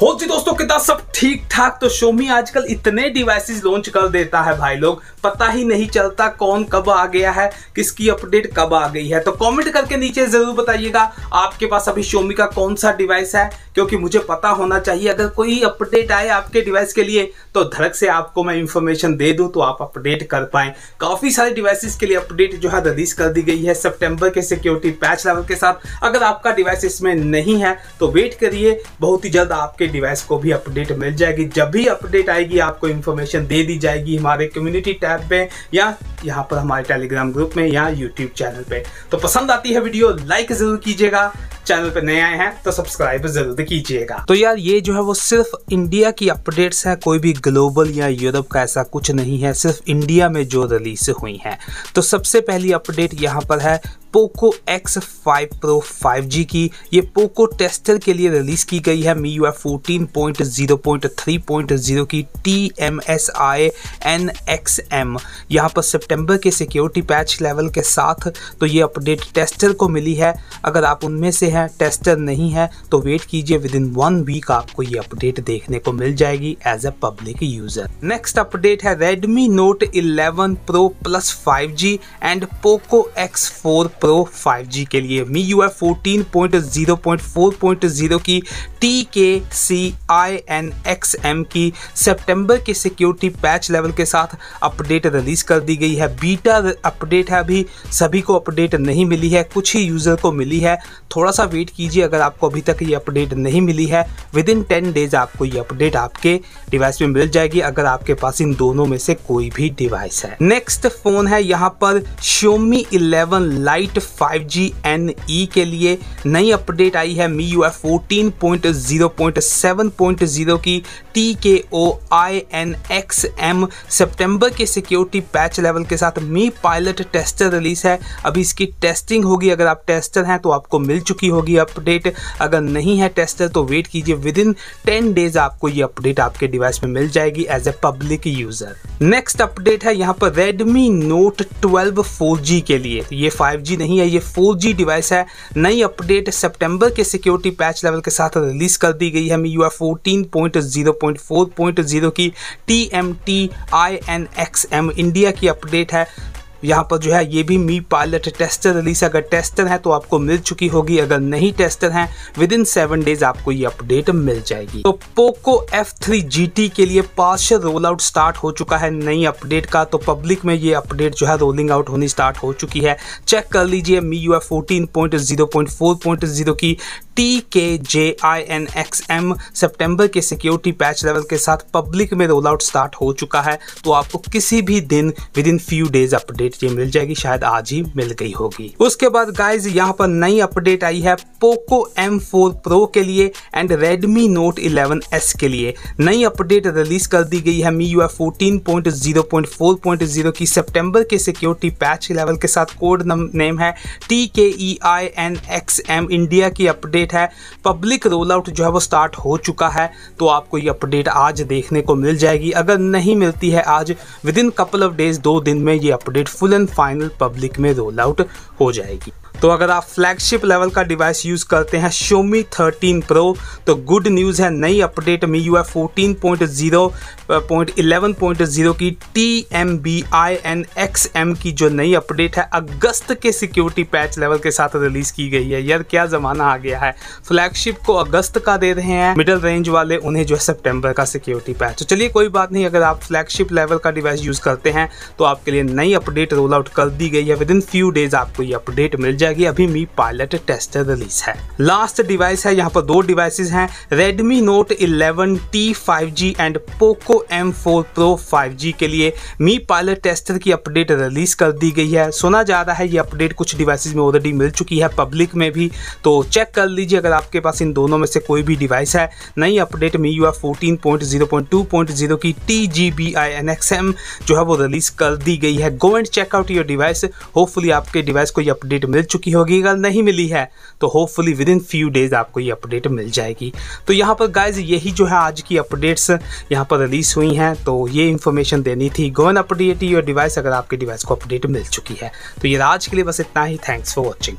हो जी दोस्तों कितना सब ठीक ठाक तो शोमी आजकल इतने डिवाइसेस लॉन्च कर देता है भाई लोग पता ही नहीं चलता कौन कब आ गया है किसकी अपडेट कब आ गई है तो कमेंट करके नीचे जरूर बताइएगा आपके पास अभी शोमी का कौन सा डिवाइस है क्योंकि मुझे पता होना चाहिए अगर कोई अपडेट आए आपके डिवाइस के लिए तो धड़क से आपको मैं इंफॉर्मेशन दे दूँ तो आप अपडेट कर पाए काफी सारे डिवाइसिस के लिए अपडेट जो है रिलीज कर दी गई है सेप्टेम्बर के सिक्योरिटी पैच लेवल के साथ अगर आपका डिवाइस इसमें नहीं है तो वेट करिए बहुत ही जल्द आपके डिवाइस को भी अपडेट मिल जाएगी जब भी अपडेट आएगी आपको इन्फॉर्मेशन दे दी जाएगी हमारे कम्युनिटी टैब पे या यहाँ पर हमारे टेलीग्राम ग्रुप में या यूट्यूब चैनल पे तो पसंद आती है वीडियो लाइक जरूर कीजिएगा चैनल पे नए आए हैं तो सब्सक्राइब जरूर कीजिएगा तो यार ये जो है वो सिर्फ इंडिया की अपडेट्स हैं कोई भी ग्लोबल या यूरोप का ऐसा कुछ नहीं है सिर्फ इंडिया में जो रिलीज हुई हैं तो सबसे पहली अपडेट यहाँ पर है Poco X five pro five G की ये पोको टेस्टर के लिए रिलीज की गई है me U F fourteen point zero point three point zero की T M S I N X M यहाँ पर सितंबर के सिक्योरिटी पैच लेवल के साथ तो ये अपडेट टेस्टर को मिली है अगर आप उनमें से हैं टेस्टर नहीं है तो वेट कीजिए विद इन वन वीक आपको ये अपडेट देखने को मिल जाएगी as a public user next update है Redmi Note eleven pro plus five G and Poco X four pro 5G के लिए me U F fourteen point zero point four point zero की T K C I N X M की सितंबर के security patch level के साथ update release कर दी गई है बीटा अपडेट है अभी सभी को अपडेट नहीं मिली है कुछ ही यूज़र को मिली है थोड़ा सा वेट कीजिए अगर आपको अभी तक ये अपडेट नहीं मिली है विद इन टेन डेज आपको ये अपडेट आपके डिवाइस में मिल जाएगी अगर आपके पास इन दोनों में से कोई भी डिवाइस है नेक्स्ट फोन है यहाँ पर Xiaomi eleven lite lite 5G NE के लिए नई अपडेट आई है me you F K T K O I N X M September के सिक्योरिटी पैच लेवल के साथ मी पायलट टेस्टर रिलीज है अभी इसकी टेस्टिंग होगी अगर आप टेस्टर हैं तो आपको मिल चुकी होगी अपडेट अगर नहीं है टेस्टर तो वेट कीजिए विद इन टेन डेज आपको ये अपडेट आपके डिवाइस में मिल जाएगी as a public user next update है यहाँ पर Redmi Note 12 4G के लिए ये 5G नहीं है ये 4G डिवाइस है नई अपडेट सितंबर के सिक्योरिटी पैच लेवल के साथ रिलीज कर दी गई है यू फोर्टीन की टी एम इंडिया की अपडेट है यहाँ पर जो है ये भी मी पायलट टेस्टर रिलीज अगर टेस्टर है तो आपको मिल चुकी होगी अगर नहीं टेस्टर है विद इन सेवन डेज आपको ये अपडेट मिल जाएगी तो पोको एफ थ्री के लिए पार्शल रोल आउट स्टार्ट हो चुका है नई अपडेट का तो पब्लिक में ये अपडेट जो है रोलिंग आउट होनी स्टार्ट हो चुकी है चेक कर लीजिए Mi U F fourteen point zero point four point zero की T K J I N X M September के सिक्योरिटी पैच लेवल के साथ पब्लिक में रोल आउट स्टार्ट हो चुका है तो आपको किसी भी दिन within few days update update ये मिल जाएगी शायद आज ही मिल गई होगी उसके बाद गाइज यहाँ पर नई अपडेट आई है पोको एम फोर प्रो के लिए and Redmi Note eleven S के लिए नई अपडेट रिलीज कर दी गई है me U F fourteen point zero point four point zero की सेप्टेम्बर के सिक्योरिटी पैच लेवल के साथ कोड नेम है T K E I N X M India की अपडेट है पब्लिक रोल आउट जो है वो स्टार्ट हो चुका है तो आपको ये अपडेट आज देखने को मिल जाएगी अगर नहीं मिलती है आज within couple of days दो दिन में ये update full and final public में रोल आउट हो जाएगी तो अगर आप फ्लैगशिप लेवल का डिवाइस यूज़ करते हैं शोमी 13 प्रो तो गुड न्यूज़ है नई update Mi U F fourteen point zero point eleven point zero की T M B I N X M की जो नई अपडेट है अगस्त के सिक्योरिटी पैच लेवल के साथ रिलीज़ की गई है यार क्या ज़माना आ गया है फ्लैगशिप को अगस्त का दे रहे हैं मिडल रेंज वाले उन्हें जो है सेप्टेम्बर का सिक्योरिटी पैच तो चलिए कोई बात नहीं अगर आप फ्लैगशिप लेवल का डिवाइस यूज़ करते हैं तो आपके लिए नई अपडेट रोल आउट कर दी गई है विद इन फ्यू डेज आपको ये अपडेट मिल जाए जाएगी अभी मी पायलट टेस्ट रिलीज है लास्ट डिवाइस है यहाँ पर दो डिवाइसेस हैं Redmi Note 11 T 5G and Poco M4 Pro 5G के लिए मी पायलट टेस्टर की अपडेट रिलीज कर दी गई है सुना जा रहा है ये अपडेट कुछ डिवाइसेस में ऑलरेडी मिल चुकी है पब्लिक में भी तो चेक कर लीजिए अगर आपके पास इन दोनों में से कोई भी डिवाइस है नई अपडेट मी यू फोर्टीन की T G B I N X M जो है वो रिलीज कर दी गई है go and check out your device hopefully आपके डिवाइस को ये अपडेट मिल चुकी चुकी होगी अगर नहीं मिली है तो hopefully within few days आपको ये अपडेट मिल जाएगी तो यहाँ पर गाइज यही जो है आज की अपडेट्स यहाँ पर रिलीज हुई हैं तो ये इन्फॉर्मेशन देनी थी गोवन अपडेट योर डिवाइस अगर आपके डिवाइस को अपडेट मिल चुकी है तो ये आज के लिए बस इतना ही थैंक्स फॉर वॉचिंग